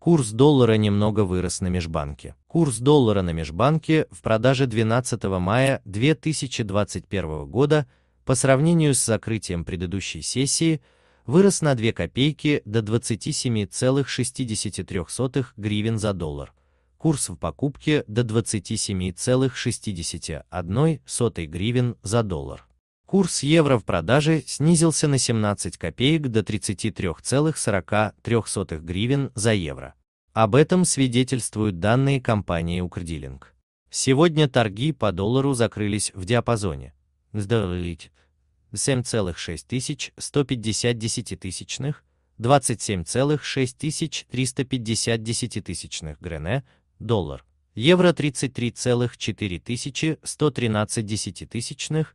Курс доллара немного вырос на межбанке. Курс доллара на межбанке в продаже 12 мая 2021 года по сравнению с закрытием предыдущей сессии вырос на 2 копейки до 27,63 гривен за доллар. Курс в покупке до 27,61 гривен за доллар. Курс евро в продаже снизился на 17 копеек до 33,43 гривен за евро. Об этом свидетельствуют данные компании Укрдилинг. Сегодня торги по доллару закрылись в диапазоне 7,6150 десятитысячных, 27,6350 десятитысячных грене, доллар, евро 33,4113 десятитысячных,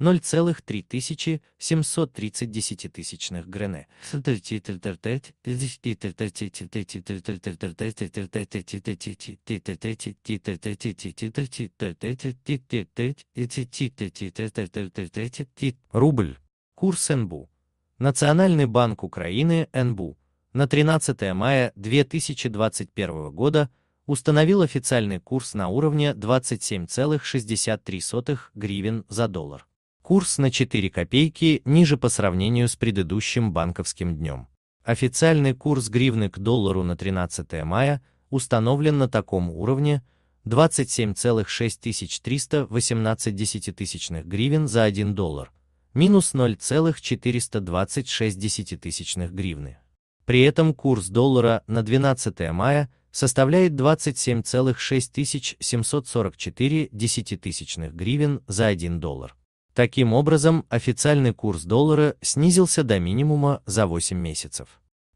0,3730 десятитысячных грене. Рубль. Курс НБУ. Национальный банк Украины НБУ на 13 мая 2021 года установил официальный курс на уровне 27,63 гривен за доллар. Курс на 4 копейки ниже по сравнению с предыдущим банковским днем. Официальный курс гривны к доллару на 13 мая установлен на таком уровне 27,6318 десятитысячных гривен за 1 доллар, минус 0,426 десятитысячных гривны. При этом курс доллара на 12 мая составляет 27,6744 десятитысячных гривен за 1 доллар. Таким образом, официальный курс доллара снизился до минимума за 8 месяцев.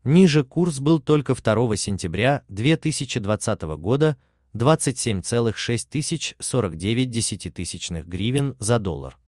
Ниже курс был только 2 сентября 2020 года 27,649 гривен за доллар.